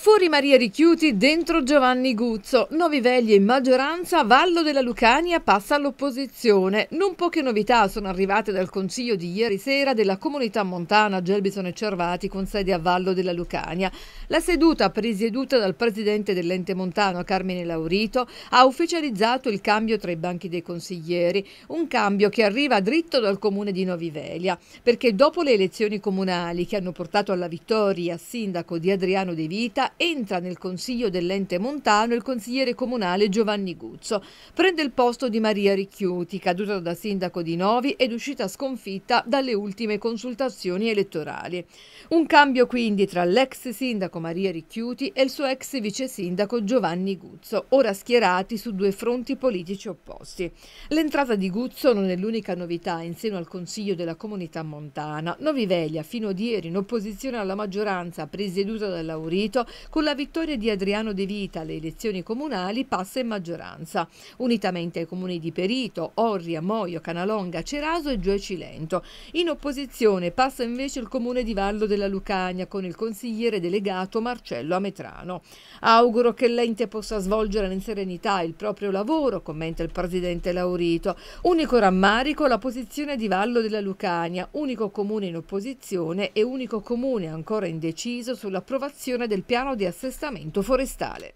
Fuori Maria Richiuti, dentro Giovanni Guzzo, Noviveglie in maggioranza, Vallo della Lucania passa all'opposizione. Non poche novità sono arrivate dal consiglio di ieri sera della comunità montana Gelbison e Cervati con sede a Vallo della Lucania. La seduta, presieduta dal presidente dell'ente montano Carmine Laurito, ha ufficializzato il cambio tra i banchi dei consiglieri, un cambio che arriva dritto dal comune di Noviveglia, perché dopo le elezioni comunali che hanno portato alla vittoria sindaco di Adriano De Vita, entra nel consiglio dell'ente montano il consigliere comunale Giovanni Guzzo. Prende il posto di Maria Ricchiuti, caduta da sindaco di Novi ed uscita sconfitta dalle ultime consultazioni elettorali. Un cambio quindi tra l'ex sindaco Maria Ricchiuti e il suo ex vice sindaco Giovanni Guzzo, ora schierati su due fronti politici opposti. L'entrata di Guzzo non è l'unica novità in seno al consiglio della comunità montana. Novi Veglia, fino ad ieri in opposizione alla maggioranza presieduta da Laurito, con la vittoria di Adriano De Vita alle elezioni comunali passa in maggioranza, unitamente ai comuni di Perito, Orria, Moio, Canalonga, Ceraso e Cilento. In opposizione passa invece il comune di Vallo della Lucania con il consigliere delegato Marcello Ametrano. Auguro che l'ente possa svolgere in serenità il proprio lavoro, commenta il presidente Laurito. Unico rammarico la posizione di Vallo della Lucania, unico comune in opposizione e unico comune ancora indeciso sull'approvazione del piano piano di assestamento forestale.